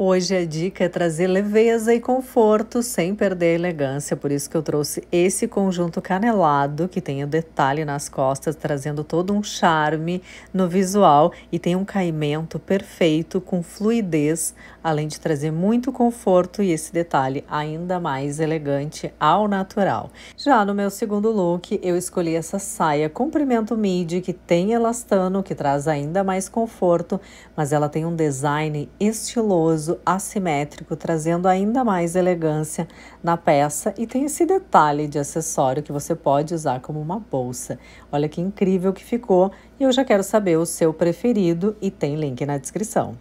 Hoje a dica é trazer leveza e conforto sem perder a elegância, por isso que eu trouxe esse conjunto canelado que tem o um detalhe nas costas, trazendo todo um charme no visual e tem um caimento perfeito com fluidez, além de trazer muito conforto e esse detalhe ainda mais elegante ao natural. Já no meu segundo look, eu escolhi essa saia comprimento midi que tem elastano, que traz ainda mais conforto, mas ela tem um design estiloso assimétrico, trazendo ainda mais elegância na peça. E tem esse detalhe de acessório que você pode usar como uma bolsa. Olha que incrível que ficou! E eu já quero saber o seu preferido e tem link na descrição.